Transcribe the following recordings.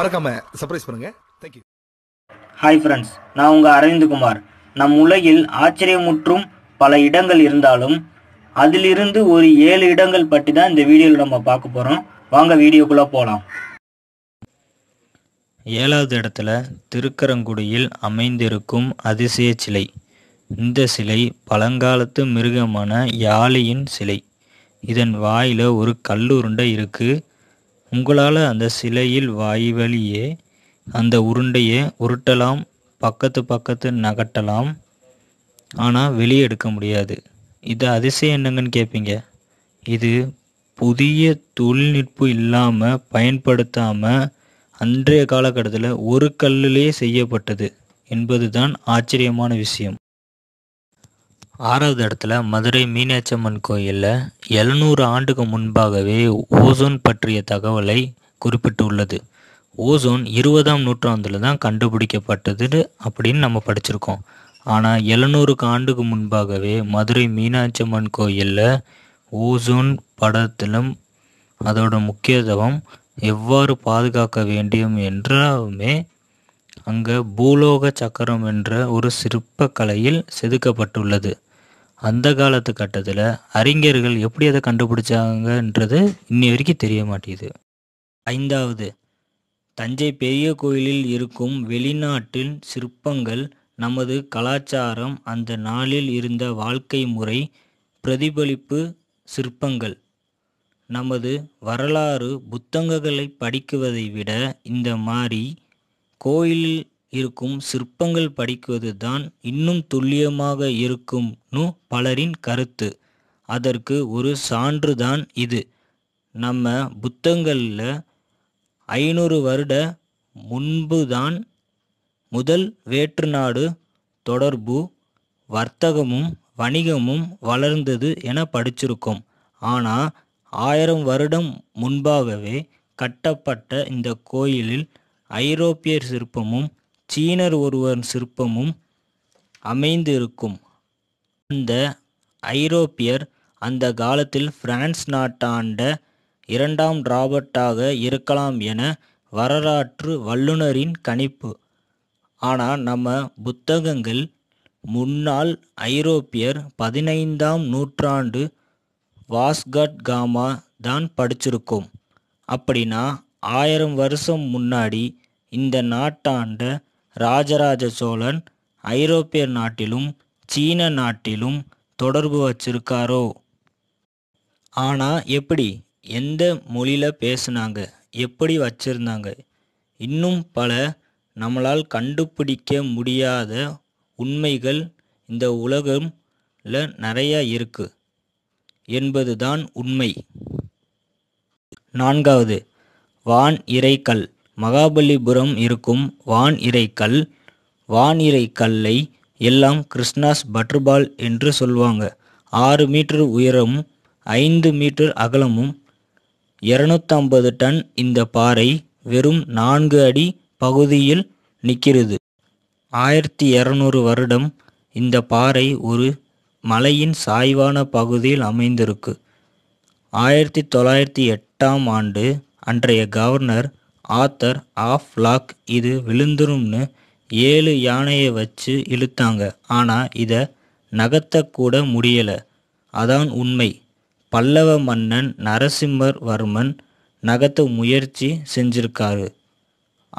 மறக்காம சர்ப்ரைஸ் பண்ணுங்க thank you hi friends நான் அரவிந்த் அரவிந்த்குமார் நம் உலகில் ஆச்சரியமுற்றும் பல இடங்கள் இருந்தாலும் அதிலிருந்து ஒரு ஏழு இடங்கள் பற்றி தான் இந்த வீடியோவில் நம்ம பார்க்க போகிறோம் வாங்க வீடியோக்குள்ளே போகலாம் ஏழாவது இடத்துல திருக்கரங்குடியில் அமைந்திருக்கும் அதிசய சிலை இந்த சிலை பழங்காலத்து மிருகமான யாழியின் சிலை இதன் வாயில் ஒரு கல்லுருண்டை இருக்குது உங்களால் அந்த சிலையில் வாய்வழியே அந்த உருண்டையை உருட்டலாம் பக்கத்து பக்கத்து நகட்டலாம் ஆனால் வெளியே எடுக்க முடியாது இது அதிசயம் என்னங்கன்னு கேட்பீங்க இது புதிய தொழில்நுட்பம் இல்லாமல் பயன்படுத்தாமல் அன்றைய காலகட்டத்தில் ஒரு கல்லிலே செய்யப்பட்டது என்பது தான் ஆச்சரியமான விஷயம் ஆறாவது இடத்துல மதுரை மீனாட்சி அம்மன் கோயிலில் எழுநூறு ஆண்டுக்கு முன்பாகவே ஓசோன் பற்றிய தகவலை குறிப்பிட்டுள்ளது ஓசோன் இருபதாம் நூற்றாண்டில் தான் கண்டுபிடிக்கப்பட்டது அப்படின்னு நம்ம படிச்சிருக்கோம் ஆனால் எழுநூறுக்கு ஆண்டுக்கு முன்பாகவே மதுரை மீனாட்சி அம்மன் கோயிலில் ஓசோன் படத்திலும் அதோட முக்கியத்துவம் எவ்வாறு பாதுகாக்க வேண்டும் என்றாலுமே அங்கே பூலோக சக்கரம் என்ற ஒரு சிற்பக்கலையில் செதுக்கப்பட்டுள்ளது அந்த காலத்து கட்டத்தில் அறிஞர்கள் எப்படி அதை கண்டுபிடிச்சாங்கன்றது இன்னி வரைக்கும் தெரிய மாட்டேது ஐந்தாவது தஞ்சை பெரிய கோயிலில் இருக்கும் வெளிநாட்டின் சிற்பங்கள் நமது கலாச்சாரம் அந்த நாளில் இருந்த வாழ்க்கை முறை பிரதிபலிப்பு சிற்பங்கள் நமது வரலாறு புத்தகங்களை படிக்குவதை விட இந்த மாதிரி கோயிலில் இருக்கும் சிற்பங்கள் படிக்குவது தான் இன்னும் துல்லியமாக இருக்கும்னு பலரின் கருத்து அதற்கு ஒரு சான்று தான் இது நம்ம புத்தங்களில் ஐநூறு வருட முன்பு தான் முதல் வேற்றுநாடு தொடர்பு வர்த்தகமும் வணிகமும் வளர்ந்தது என படிச்சிருக்கோம் ஆனால் ஆயிரம் வருடம் முன்பாகவே கட்டப்பட்ட இந்த கோயிலில் ஐரோப்பிய சிற்பமும் சீனர் ஒருவர் சிற்பமும் அமைந்து இருக்கும் அந்த ஐரோப்பியர் அந்த காலத்தில் பிரான்ஸ் நாட்டாண்ட இரண்டாம் ராபர்ட்டாக இருக்கலாம் என வரலாற்று வல்லுநரின் கணிப்பு ஆனால் நம்ம புத்தகங்கள் முன்னாள் ஐரோப்பியர் பதினைந்தாம் நூற்றாண்டு வாஸ்கட் காமா தான் படிச்சிருக்கோம் அப்படின்னா ஆயிரம் வருஷம் முன்னாடி இந்த நாட்டாண்ட ராஜராஜ சோழன் ஐரோப்பிய நாட்டிலும் சீன நாட்டிலும் தொடர்பு வச்சிருக்காரோ ஆனால் எப்படி எந்த மொழியில் பேசுனாங்க எப்படி வச்சுருந்தாங்க இன்னும் பல நம்மளால் கண்டுபிடிக்க முடியாத உண்மைகள் இந்த உலகம்ல நிறையா இருக்குது என்பதுதான் உண்மை நான்காவது வான் இறைக்கல் மகாபலிபுரம் இருக்கும் வான் இறைக்கல் வான் இறைக்கல்லை எல்லாம் கிருஷ்ணாஸ் பட்டர்பால் என்று சொல்வாங்க ஆறு மீட்டர் உயரமும் ஐந்து மீட்டர் அகலமும் இருநூத்தம்பது டன் இந்த பாறை வெறும் நான்கு அடி பகுதியில் நிற்கிறது ஆயிரத்தி இரநூறு வருடம் இந்த பாறை ஒரு மலையின் சாய்வான பகுதியில் அமைந்திருக்கு ஆயிரத்தி தொள்ளாயிரத்தி எட்டாம் ஆண்டு அன்றைய கவர்னர் ஆத்தர் ஆஃப் லாக் இது விழுந்துரும்னு ஏழு யானையை வச்சு இழுத்தாங்க ஆனால் இதை நகர்த்தக்கூட முடியலை அதான் உண்மை பல்லவ மன்னன் நரசிம்மர்வர்மன் நகர்த்த முயற்சி செஞ்சிருக்காரு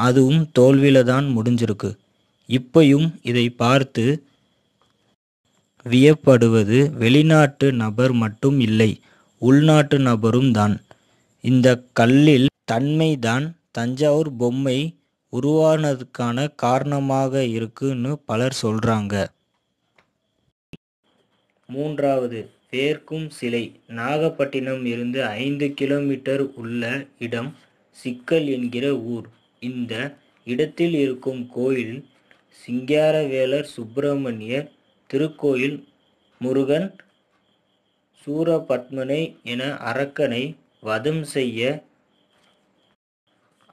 அதுவும் தோல்வியில் தான் முடிஞ்சிருக்கு இப்பையும் இதை பார்த்து வியப்படுவது வெளிநாட்டு நபர் மட்டும் இல்லை உள்நாட்டு நபரும் தான் இந்த கல்லில் தன்மைதான் தஞ்சாவூர் பொம்மை உருவானதுக்கான காரணமாக இருக்குன்னு பலர் சொல்கிறாங்க மூன்றாவது பேர்க்கும் சிலை நாகப்பட்டினம் இருந்து ஐந்து கிலோமீட்டர் உள்ள இடம் சிக்கல் என்கிற ஊர் இந்த இடத்தில் இருக்கும் கோயில் சிங்காரவேலர் சுப்பிரமணியர் திருக்கோயில் முருகன் சூரபத்மனை என அரக்கனை வதம் செய்ய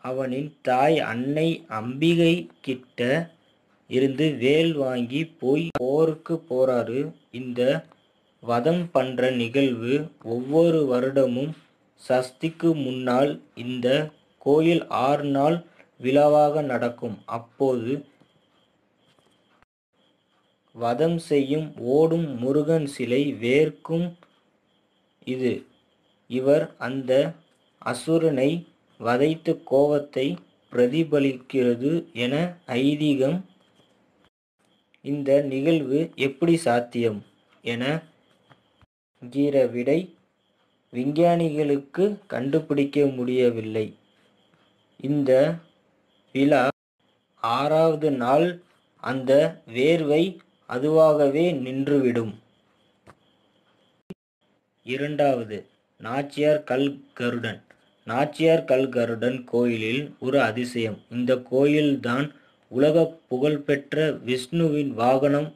அவனின் தாய் அன்னை அம்பிகை கிட்ட இருந்து வேல் வாங்கி போய் போருக்கு போறாரு இந்த வதம் பண்ற நிகழ்வு ஒவ்வொரு வருடமும் சஸ்திக்கு முன்னால் இந்த கோயில் ஆறு நாள் விழாவாக நடக்கும் அப்போது வதம் செய்யும் ஓடும் முருகன் சிலை வேர்க்கும் இது இவர் அந்த அசுரனை வதைத்த கோபத்தை பிரதிபலிக்கிறது என ஐதீகம் இந்த நிகழ்வு எப்படி சாத்தியம் என விடை விஞ்ஞானிகளுக்கு கண்டுபிடிக்க முடியவில்லை இந்த விழா ஆறாவது நாள் அந்த வேர்வை அதுவாகவே நின்றுவிடும் இரண்டாவது நாச்சியார் கல் கருடன் நாச்சியார் கல்கருடன் கோயிலில் ஒரு அதிசயம் இந்த கோயில்தான் உலக புகழ்பெற்ற விஷ்ணுவின் வாகனம்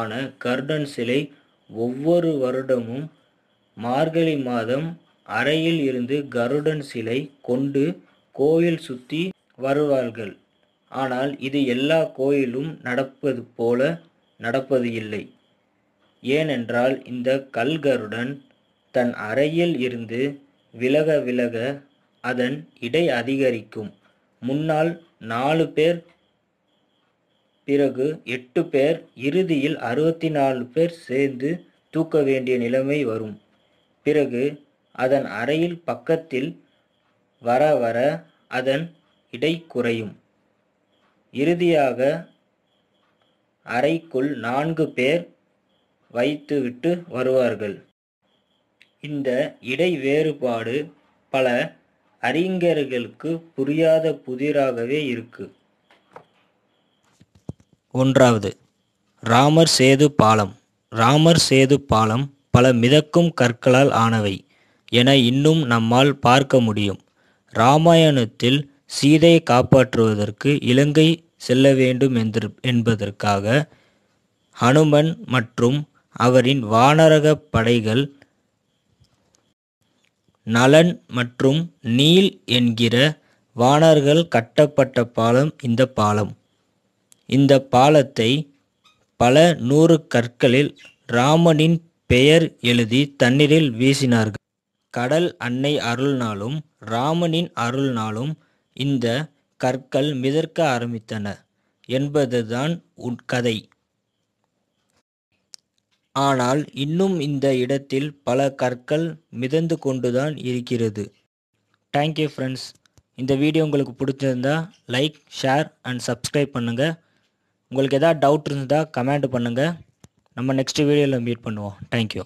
ஆன கருடன் சிலை ஒவ்வொரு வருடமும் மார்கழி மாதம் அறையில் இருந்து கருடன் சிலை கொண்டு கோயில் சுற்றி வருவார்கள் ஆனால் இது எல்லா கோயிலும் நடப்பது போல நடப்பது இல்லை ஏனென்றால் இந்த கல்கருடன் தன் அறையில் இருந்து விலக விலக அதன் இடை அதிகரிக்கும் முன்னால் நாலு பேர் பிறகு எட்டு பேர் இறுதியில் அறுபத்தி நாலு பேர் சேர்ந்து தூக்க வேண்டிய நிலைமை வரும் பிறகு அதன் அறையில் பக்கத்தில் வர வர அதன் இடை குறையும் இறுதியாக அறைக்குள் நான்கு பேர் வைத்துவிட்டு வருவார்கள் இந்த இடை வேறுபாடு பல அறிஞர்களுக்கு புரியாத புதிராகவே இருக்கு ஒன்றாவது ராமர் சேது பாலம் ராமர் சேது பாலம் பல மிதக்கும் கற்களால் ஆனவை என இன்னும் நம்மால் பார்க்க முடியும் இராமாயணத்தில் சீதையை காப்பாற்றுவதற்கு இலங்கை செல்ல வேண்டும் என்று என்பதற்காக ஹனுமன் மற்றும் அவரின் வானரக படைகள் நலன் மற்றும் நீல் என்கிற வாணர்கள் கட்டப்பட்ட பாலம் இந்த பாலம் இந்த பாலத்தை பல நூறு கற்களில் ராமனின் பெயர் எழுதி தண்ணீரில் வீசினார்கள் கடல் அன்னை அருள்னாலும் ராமனின் அருள்னாலும் இந்த கற்கள் மிதற்க ஆரம்பித்தன என்பதுதான் உன் கதை ஆனால் இன்னும் இந்த இடத்தில் பல கற்கள் மிதந்து கொண்டுதான் இருக்கிறது தேங்க்யூ ஃப்ரெண்ட்ஸ் இந்த வீடியோ உங்களுக்கு பிடிச்சிருந்தா லைக் ஷேர் அண்ட் சப்ஸ்கிரைப் பண்ணுங்கள் உங்களுக்கு எதாவது டவுட் இருந்தால் கமெண்ட் பண்ணுங்கள் நம்ம நெக்ஸ்ட் வீடியோவில் மீட் பண்ணுவோம் தேங்க்யூ